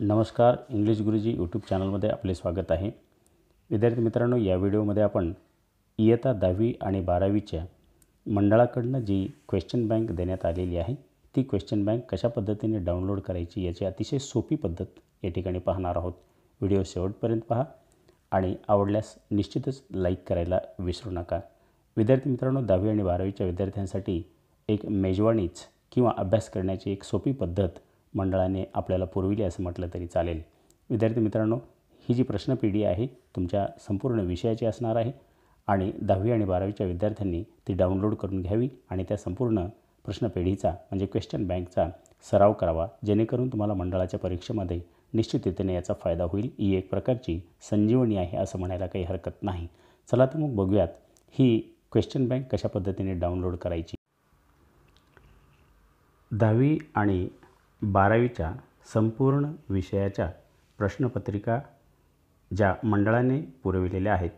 नमस्कार इंग्लिश गुरुजी यूट्यूब चॅनलमध्ये आपले स्वागत आहे विद्यार्थी मित्रांनो या व्हिडिओमध्ये आपण इयत्ता दहावी आणि बारावीच्या मंडळाकडनं जी क्वेश्चन बँक देण्यात आलेली आहे ती क्वेश्चन बँक कशा पद्धतीने डाउनलोड करायची याची अतिशय सोपी पद्धत या ठिकाणी पाहणार आहोत व्हिडिओ शेवटपर्यंत पहा आणि आवडल्यास निश्चितच लाईक करायला विसरू नका विद्यार्थी मित्रांनो दहावी आणि बारावीच्या विद्यार्थ्यांसाठी एक मेजवानीच किंवा अभ्यास करण्याची एक सोपी पद्धत मंडळाने आपल्याला पुरविली असं म्हटलं तरी चालेल विद्यार्थी मित्रांनो ही जी प्रश्नपेढी आहे तुमच्या संपूर्ण विषयाची असणार आहे आणि दहावी आणि बारावीच्या विद्यार्थ्यांनी ती डाउनलोड करून घ्यावी आणि त्या संपूर्ण प्रश्नपेढीचा म्हणजे क्वेश्चन बँकचा सराव करावा जेणेकरून तुम्हाला मंडळाच्या परीक्षेमध्ये निश्चिततेने याचा फायदा होईल ही एक प्रकारची संजीवनी आहे असं म्हणायला काही हरकत नाही चला तर मग बघूयात ही क्वेश्चन बँक कशा पद्धतीने डाउनलोड करायची दहावी आणि बारावीच्या संपूर्ण विषयाच्या प्रश्नपत्रिका ज्या मंडळाने पुरविलेल्या आहेत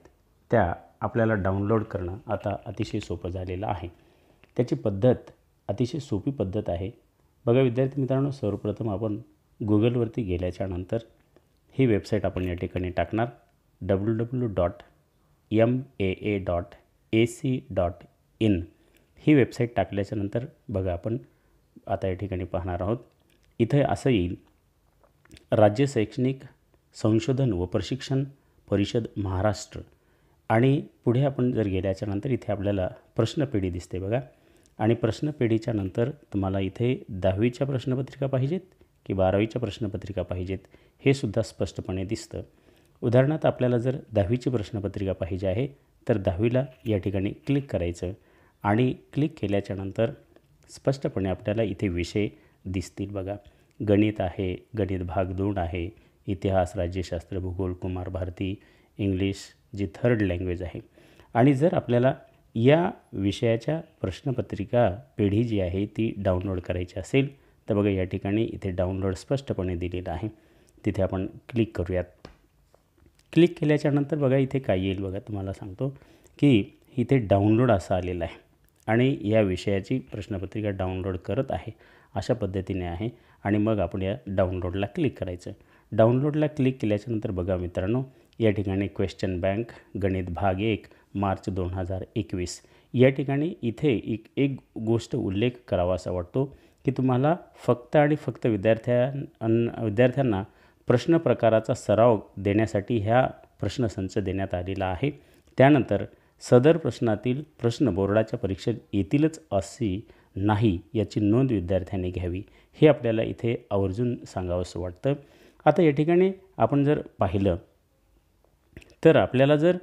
त्या आपल्याला डाउनलोड करणं आता अतिशय सोपं झालेलं आहे त्याची पद्धत अतिशय सोपी पद्धत आहे बघा विद्यार्थी मित्रांनो सर्वप्रथम आपण गुगलवरती गेल्याच्या नंतर ही वेबसाईट आपण या ठिकाणी टाकणार W W dot M A A dot A C dot in ही वेबसाईट टाकल्याच्यानंतर बघा आपण आता या ठिकाणी पाहणार आहोत इथे असं येईल राज्य शैक्षणिक संशोधन व प्रशिक्षण परिषद महाराष्ट्र आणि पुढे आपण जर गेल्याच्यानंतर इथे आपल्याला प्रश्नपेढी दिसते बघा आणि प्रश्नपेढीच्या नंतर तुम्हाला इथे दहावीच्या प्रश्नपत्रिका पाहिजेत की बारावीच्या प्रश्नपत्रिका पाहिजेत हे सुद्धा स्पष्टपणे दिसतं उदाहरणार्थ आपल्याला जर दहावीची प्रश्नपत्रिका पाहिजे आहे तर दहावीला या ठिकाणी क्लिक करायचं आणि क्लिक केल्याच्यानंतर स्पष्टपणे आपल्याला इथे विषय दिसतील बघा गणित आहे गणित भाग दोन आहे इतिहास राज्यशास्त्र भूगोल कुमार भारती इंग्लिश जी थर्ड लँग्वेज आहे आणि जर आपल्याला या विषयाच्या प्रश्नपत्रिका पेढी जी आहे ती डाउनलोड करायची असेल तर बघा या ठिकाणी इथे डाउनलोड स्पष्टपणे दिलेलं आहे तिथे आपण क्लिक करूयात क्लिक केल्याच्यानंतर बघा इथे काय येईल बघा तुम्हाला सांगतो की इथे डाउनलोड असा आलेला आहे आणि या विषयाची प्रश्नपत्रिका डाउनलोड करत आहे अशा पद्धतीने आहे आणि मग आपण या डाउनलोडला क्लिक करायचं डाउनलोडला क्लिक केल्याच्यानंतर बघा मित्रांनो या ठिकाणी क्वेश्चन बँक गणित भाग एक मार्च दोन हजार एकवीस या ठिकाणी इथे एक एक गोष्ट उल्लेख करावा असा वाटतो की तुम्हाला फक्त आणि फक्त विद्यार्थ्यां विद्यार्थ्यांना प्रश्न प्रकाराचा सराव देण्यासाठी ह्या संच देण्यात आलेला आहे त्यानंतर सदर प्रश्नातील प्रश्न बोर्डाच्या परीक्षेत येतीलच अशी नाही याची नोंद विद्यार्थ्यांनी घ्यावी हे आपल्याला इथे आवर्जून सांगावंसं वाटतं आता या ठिकाणी आपण जर पाहिलं तर आपल्याला जर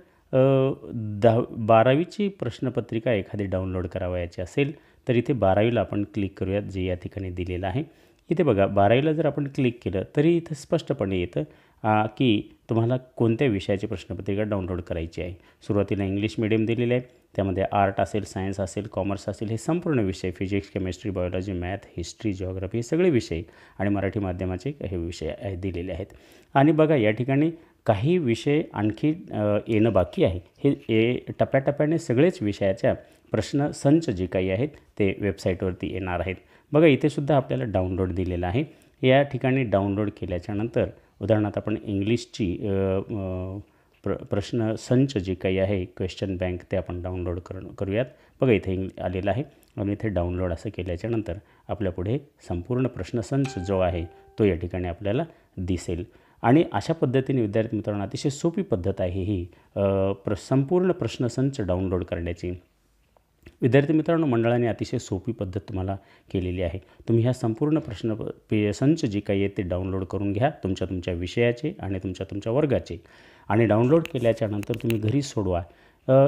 दहा बारावीची प्रश्नपत्रिका एखादी डाउनलोड करावयाची असेल तर इथे बारावीला आपण क्लिक करूयात जे या ठिकाणी दिलेलं आहे इथे बघा बारावीला जर आपण क्लिक केलं तरी इथं स्पष्टपणे येतं की तुम्हाला कोणत्या विषयाची प्रश्नपत्रिका डाउनलोड करायची आहे सुरुवातीला इंग्लिश मिडियम दिलेले आहे त्यामध्ये आर्ट असेल सायन्स असेल कॉमर्स असेल हे संपूर्ण विषय physics chemistry biology math history geography हे सगळे विषय आणि मराठी माध्यमाचे हे विषय दिलेले आहेत आणि बघा या ठिकाणी काही विषय आणखी येणं बाकी आहे हे ए टप्प्याटप्प्याने सगळेच विषयाच्या प्रश्न संच जे काही आहेत ते वेबसाईटवरती येणार आहेत बघा इथेसुद्धा आपल्याला डाउनलोड दिलेला आहे या ठिकाणी डाउनलोड केल्याच्यानंतर उदाहरणार्थ आपण इंग्लिशची प्र प्रश्न संच जे काही आहे क्वेश्चन बँक ते आपण डाउनलोड कर करूयात बघा इथे आलेलं आहे आणि इथे डाउनलोड असं केल्याच्यानंतर आपल्यापुढे संपूर्ण प्रश्नसंच जो आहे तो या ठिकाणी आपल्याला दिसेल आणि अशा पद्धतीने विद्यार्थी मित्रांनो अतिशय सोपी पद्धत आहे ही प्र संपूर्ण प्रश्नसंच डाउनलोड करण्याची विद्यार्थी मित्रांनो मंडळाने अतिशय सोपी पद्धत तुम्हाला केलेली आहे तुम्ही ह्या संपूर्ण प्रश्न पे संच जे काही आहे ते डाउनलोड करून घ्या तुमच्या तुमच्या विषयाचे आणि तुमच्या तुमच्या वर्गाचे आणि डाउनलोड केल्याच्यानंतर तुम्ही घरी सोडवा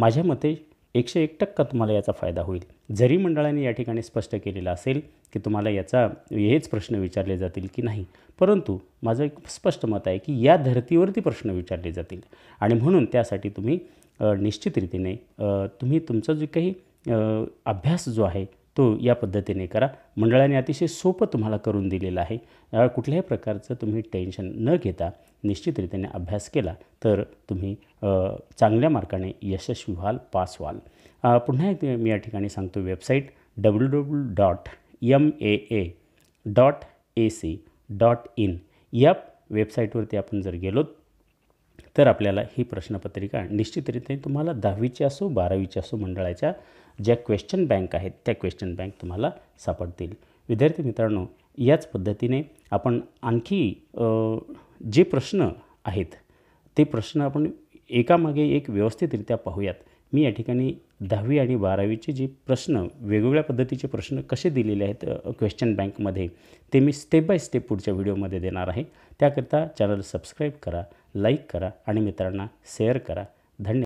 माझ्या मते एकशे एक टक्का तुम्हाला याचा फायदा होईल जरी मंडळाने या ठिकाणी स्पष्ट केलेलं असेल की तुम्हाला याचा हेच प्रश्न विचारले जातील की नाही परंतु माझं एक स्पष्ट मत आहे की या धर्तीवरती प्रश्न विचारले जातील आणि म्हणून त्यासाठी तुम्ही निश्चित रीतीने तुम्ही तुमचा जो काही अभ्यास जो आहे तो या पद्धतीने करा मंडळाने अतिशय सोपं तुम्हाला करून दिलेलं आहे कुठल्याही प्रकारचं तुम्ही टेन्शन न घेता निश्चित रीतीने अभ्यास केला तर तुम्ही चांगल्या मार्काने यशस्वी व्हाल पास व्हाल पुन्हा एक मी या ठिकाणी सांगतो website W W dot M A A dot A C dot in या वेबसाईटवरती आपण जर गेलोत तर आपल्याला ही प्रश्नपत्रिका निश्चितरीत्याने तुम्हाला दहावीची असो बारावीची असो मंडळाच्या ज्या क्वेश्चन बँक आहेत त्या क्वेश्चन बँक तुम्हाला सापडतील विद्यार्थी मित्रांनो याच पद्धतीने आपण आणखी जे प्रश्न आहेत ते प्रश्न आपण एकामागे एक व्यवस्थितरित्या पाहूयात मी या ठिकाणी दहावी आणि बारावीचे जे प्रश्न वेगवेगळ्या पद्धतीचे प्रश्न कसे दिलेले आहेत क्वेश्चन बँकमध्ये ते मी स्टेप बाय स्टेप पुढच्या व्हिडिओमध्ये देणार आहे त्याकरता चॅनल सबस्क्राईब करा लाईक करा आणि मित्रांना शेअर करा धन्यवाद